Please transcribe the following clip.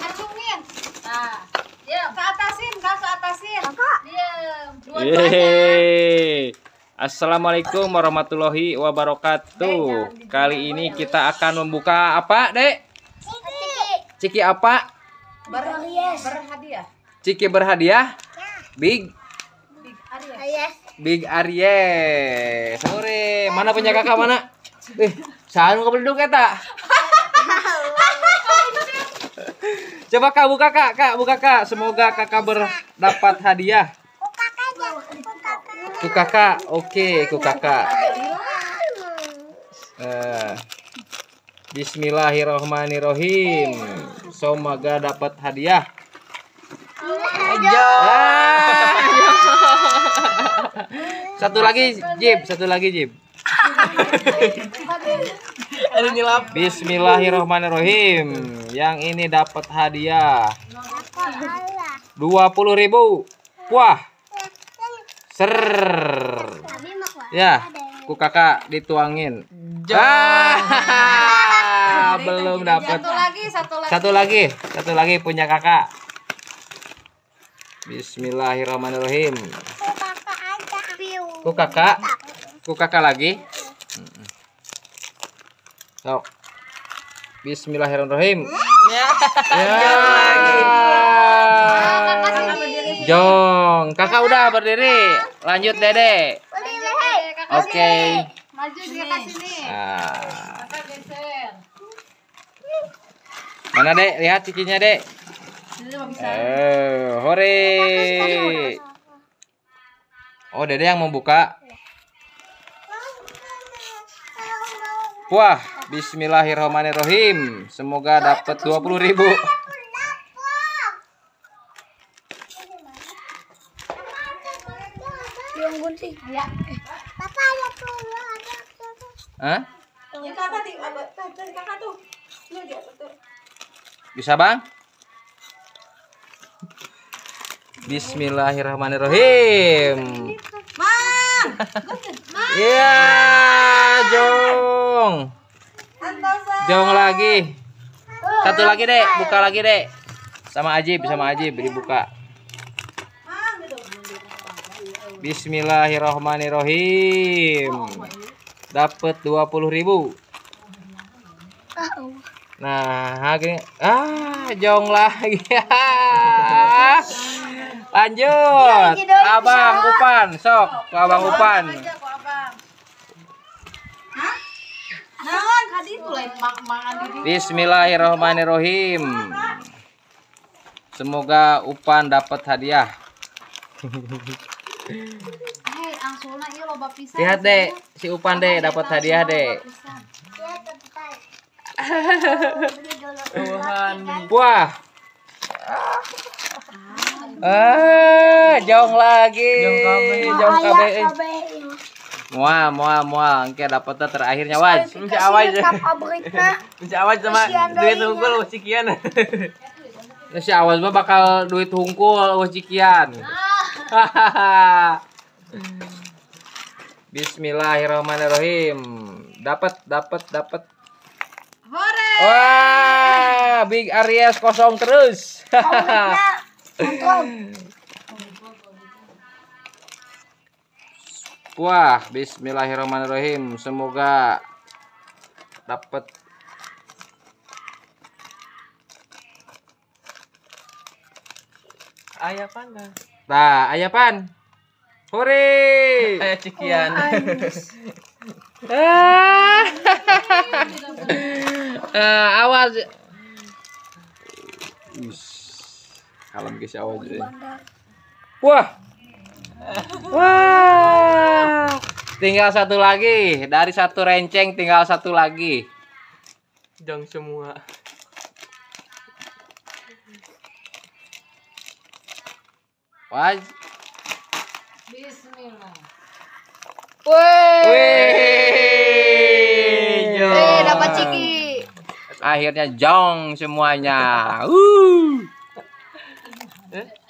acungin. Nah, ya, Ke atasin, Kak, ke atasin. Diam. Iya, dua-duanya. Assalamualaikum warahmatullahi wabarakatuh. Eh, Kali ini ya, kita akan membuka apa, Dek? Ciki. Ciki apa? Berhadiah. Berhadiah. Ciki berhadiah? Ya. Big Big Aries. Big Aries. Sore. Mana punya kakak mana? Eh, sahan kau beli eta. Coba kak buka kak, kak buka kak. Semoga kakak berdapat hadiah. buka kak. oke buka kakak. Eh, Bismillahirrohmanirrohim. Semoga dapat hadiah. Ayo. Ah. Satu lagi, Jib. Satu lagi, Jib. Ada Bismillahirrahmanirrahim. Yang ini dapat hadiah. dua puluh ribu. Wah. Ser. Ya, ku kakak dituangin. Ah, belum dapat. Satu lagi, satu lagi. Satu lagi, satu lagi punya kakak. Bismillahirrahmanirrahim. Ku kakak. Ku kakak lagi. No. Bismillahirrahmanirrahim. Ya. ya. Jong, kakak udah berdiri. Lanjut Dede. Oke. Okay. Maju ke sini. Ah. Mana Dek? Lihat cicinya Dek. Eh, hore. Oh, Dede yang membuka. Wah, bismillahirrahmanirrahim. Semoga dapat 20.000. ribu. Bisa, Bang? Bismillahirrahmanirrahim. Bang. Iya, Jo. Jong. Jong lagi. Satu lagi, Dek. Buka lagi, Dek. Sama Ajib, sama beri buka Bismillahirrohmanirrohim Dapat ribu Nah, akhirnya ah jong lagi. Lanjut. Iya, Abang Upan, sok Abang Upan. Iya, Bismillahirrohmanirrohim Semoga Upan dapat hadiah iya Lihat deh si Upan deh dapat hadiah iya, deh Wah Ah, eh, jong lagi. Jong kabe, jong kabe mual mual mual Oke, dapatnya terakhirnya waj. Engke awaj. Engke awaj sama duit hungkul wis cikian. Nah, awaj mah bakal duit hungkul wis cikian. Bismillahirrahmanirrahim. Dapat, dapat, dapat. Hore! Wah, Big Aries kosong terus. Wah, bismillahirrahmanirrahim. Semoga dapat ayah panda. Nah, ayah pan. Hore! Ayah cikian. Oh, uh, awas. Kalem guys awas. Wah, Wah. Tinggal satu lagi. Dari satu renceng tinggal satu lagi. Jang semua. Waj. Bismillah. Wih. Wih. Eh, dapat ciki. Akhirnya jong semuanya. Uh.